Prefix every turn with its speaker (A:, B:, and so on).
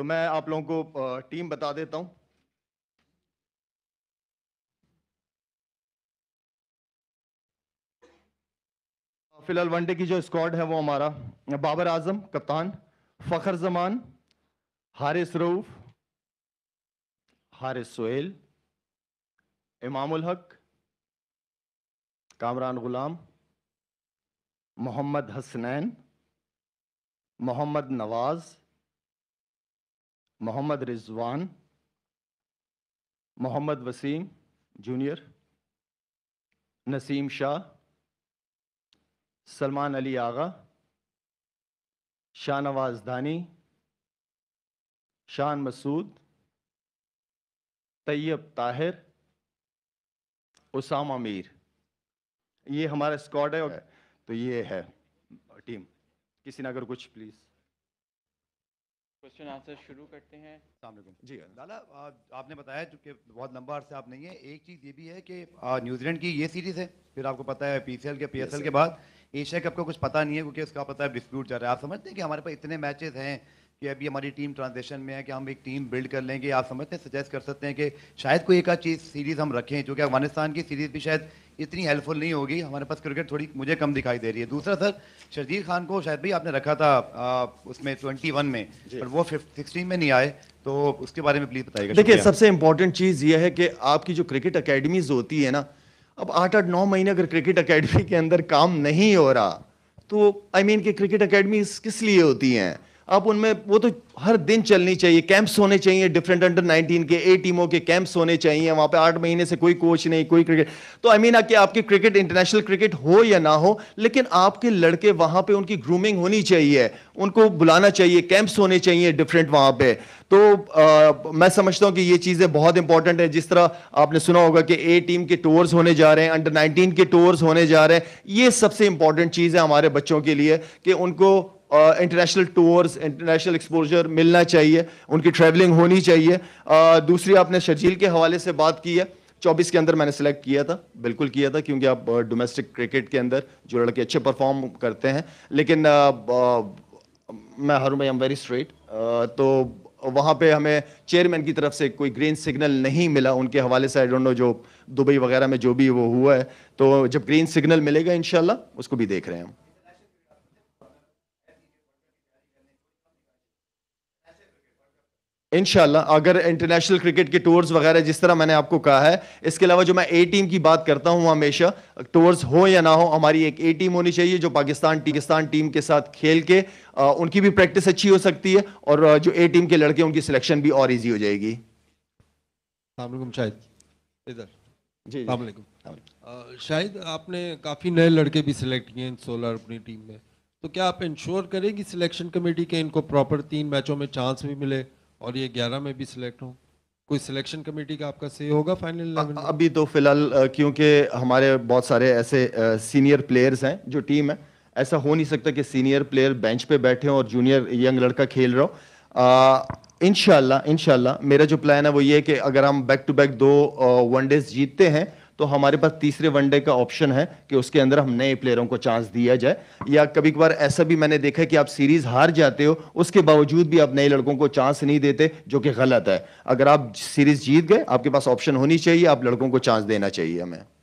A: तो मैं आप लोगों को टीम बता देता हूं फिलहाल वनडे की जो स्क्वाड है वो हमारा बाबर आजम कप्तान फखर जमान हारिस रऊफ हारिस सोहेल इमामुल हक कामरान गुलाम मोहम्मद हसनैन मोहम्मद नवाज़ मोहम्मद रिजवान मोहम्मद वसीम जूनियर नसीम शाह सलमान अली आगा शाहनवाज दानी शान मसूद तैयब ताहिर उसामा मीर ये हमारा स्क्वाड है तो ये है टीम किसी ने अगर कुछ प्लीज़
B: क्वेश्चन आंसर शुरू करते हैं जी लाला आपने बताया चूँकि बहुत लंबा अर्से आप नहीं है एक चीज़ ये भी है कि न्यूजीलैंड की ये सीरीज़ है फिर आपको पता है पी के पी के बाद एशिया कप का कुछ पता नहीं है क्योंकि उसका पता है डिस्प्यूट चल रहा है आप समझते हैं कि हमारे पास इतने मैचेस हैं कि अभी हमारी टीम ट्रांजेक्शन में है कि हम एक टीम बिल्ड कर लेंगे आप समझते हैं सजेस्ट कर सकते हैं कि शायद कोई एक चीज़ सीरीज़ हम रखें चूँकि अफगानिस्तान की सीरीज़ भी शायद इतनी हेल्पफुल नहीं होगी हमारे पास क्रिकेट थोड़ी मुझे कम दिखाई दे रही है दूसरा सर शर्जील खान को शायद भी आपने रखा था आ, उसमें ट्वेंटी वन में पर वो सिक्सटीन में नहीं आए तो उसके बारे में प्लीज बताइएगा देखिए सबसे
A: इंपॉर्टेंट चीज़ ये है कि आपकी जो क्रिकेट अकेडमीज होती है ना अब आठ आठ नौ महीने अगर क्रिकेट अकेडमी के अंदर काम नहीं हो रहा तो आई I मीन mean, कि क्रिकेट अकेडमीज किस लिए होती हैं अब उनमें वो तो हर दिन चलनी चाहिए कैंप्स होने चाहिए डिफरेंट अंडर 19 के ए टीमों के कैंप्स होने चाहिए वहाँ पे आठ महीने से कोई कोच नहीं कोई क्रिकेट तो आई मीन कि आपकी क्रिकेट इंटरनेशनल क्रिकेट हो या ना हो लेकिन आपके लड़के वहाँ पे उनकी ग्रूमिंग होनी चाहिए उनको बुलाना चाहिए कैंप्स होने चाहिए डिफरेंट वहाँ पे तो आ, मैं समझता हूँ कि ये चीज़ें बहुत इंपॉर्टेंट है जिस तरह आपने सुना होगा कि ए टीम के टूर्स होने जा रहे हैं अंडर 19 के टूर्स होने जा रहे हैं ये सबसे इंपॉर्टेंट चीज़ है हमारे बच्चों के लिए कि उनको इंटरनेशनल टूर्स इंटरनेशनल एक्सपोजर मिलना चाहिए उनकी ट्रैवलिंग होनी चाहिए uh, दूसरी आपने शर्जील के हवाले से बात की है चौबीस के अंदर मैंने सेलेक्ट किया था बिल्कुल किया था क्योंकि आप डोमेस्टिक क्रिकेट के अंदर जो लड़के अच्छे परफॉर्म करते हैं लेकिन आ, आ, मैं हर भाई एम वेरी स्ट्रेट तो वहाँ पे हमें चेयरमैन की तरफ से कोई ग्रीन सिग्नल नहीं मिला उनके हवाले से आई डोंट नो जो दुबई वगैरह में जो भी वो हुआ है तो जब ग्रीन सिग्नल मिलेगा इन उसको भी देख रहे हैं हम इनशाला अगर इंटरनेशनल क्रिकेट के टूर्स वगैरह जिस तरह मैंने आपको कहा है इसके अलावा जो मैं ए टीम की बात करता हूँ हमेशा टूर्स हो या ना हो हमारी एक ए टीम होनी चाहिए जो पाकिस्तान टीकिस्तान टीम के साथ खेल के आ, उनकी भी प्रैक्टिस अच्छी हो सकती है और जो ए टीम के लड़के उनकी सिलेक्शन भी और ईजी हो जाएगी शाहिद आपने काफ़ी नए लड़के भी सिलेक्ट किए हैं सोलर अपनी टीम में तो क्या आप इंश्योर कि सिलेक्शन कमेटी के इनको प्रॉपर तीन मैचों में चांस भी मिले और ये ग्यारह में भी सिलेक्ट हों कोई सिलेक्शन कमेटी का आपका सही e होगा फाइनल अभी तो फिलहाल क्योंकि हमारे बहुत सारे ऐसे सीनियर प्लेयर्स हैं जो टीम है ऐसा हो नहीं सकता कि सीनियर प्लेयर बेंच पे बैठे हों और जूनियर यंग लड़का खेल रहा हो इनशाला इनशाला मेरा जो प्लान है वो ये है कि अगर हम बैक टू बैक दो वनडेज जीतते हैं तो हमारे पास तीसरे वनडे का ऑप्शन है कि उसके अंदर हम नए प्लेयरों को चांस दिया जाए या कभी कभार ऐसा भी मैंने देखा कि आप सीरीज हार जाते हो उसके बावजूद भी आप नए लड़कों को चांस नहीं देते जो कि गलत है अगर आप सीरीज जीत गए आपके पास ऑप्शन होनी चाहिए आप लड़कों को चांस देना चाहिए हमें